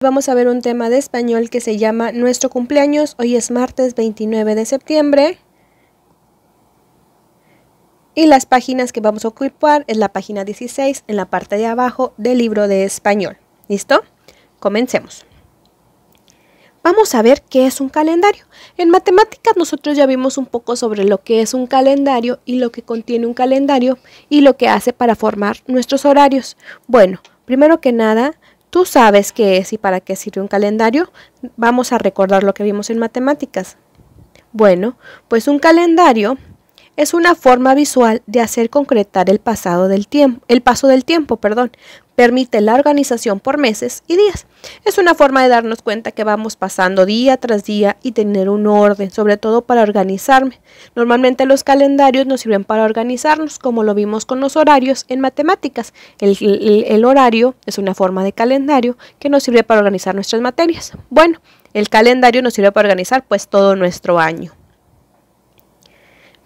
Vamos a ver un tema de español que se llama Nuestro cumpleaños. Hoy es martes 29 de septiembre. Y las páginas que vamos a ocupar es la página 16 en la parte de abajo del libro de español. ¿Listo? Comencemos. Vamos a ver qué es un calendario. En matemáticas nosotros ya vimos un poco sobre lo que es un calendario y lo que contiene un calendario y lo que hace para formar nuestros horarios. Bueno, primero que nada, Tú sabes qué es y para qué sirve un calendario. Vamos a recordar lo que vimos en matemáticas. Bueno, pues un calendario es una forma visual de hacer concretar el pasado del tiempo, el paso del tiempo, perdón, permite la organización por meses y días. Es una forma de darnos cuenta que vamos pasando día tras día y tener un orden, sobre todo para organizarme. Normalmente los calendarios nos sirven para organizarnos, como lo vimos con los horarios en matemáticas. El, horario es una forma de calendario que nos sirve para organizar nuestras materias. Bueno, el calendario nos sirve para organizar pues todo nuestro año.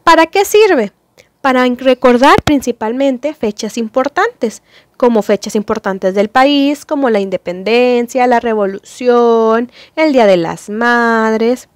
¿Para qué sirve? Para recordar principalmente fechas importantes, como fechas importantes del país, como la independencia, la revolución, el Día de las Madres,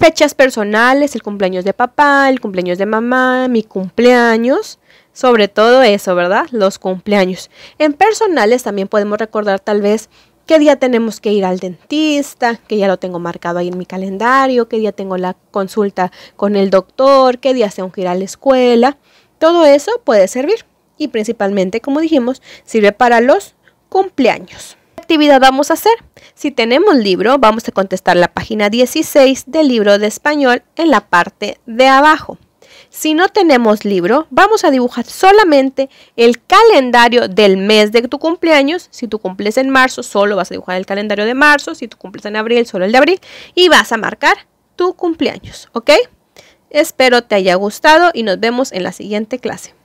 fechas personales, el cumpleaños de papá, el cumpleaños de mamá, mi cumpleaños, sobre todo eso, ¿verdad? Los cumpleaños. En personales también podemos recordar tal vez qué día tenemos que ir al dentista, que ya lo tengo marcado ahí en mi calendario, qué día tengo la consulta con el doctor, qué día tengo que ir a la escuela. Todo eso puede servir y principalmente, como dijimos, sirve para los cumpleaños. ¿Qué actividad vamos a hacer? Si tenemos libro, vamos a contestar la página 16 del libro de español en la parte de abajo. Si no tenemos libro, vamos a dibujar solamente el calendario del mes de tu cumpleaños. Si tú cumples en marzo, solo vas a dibujar el calendario de marzo. Si tú cumples en abril, solo el de abril. Y vas a marcar tu cumpleaños, ¿ok? Espero te haya gustado y nos vemos en la siguiente clase.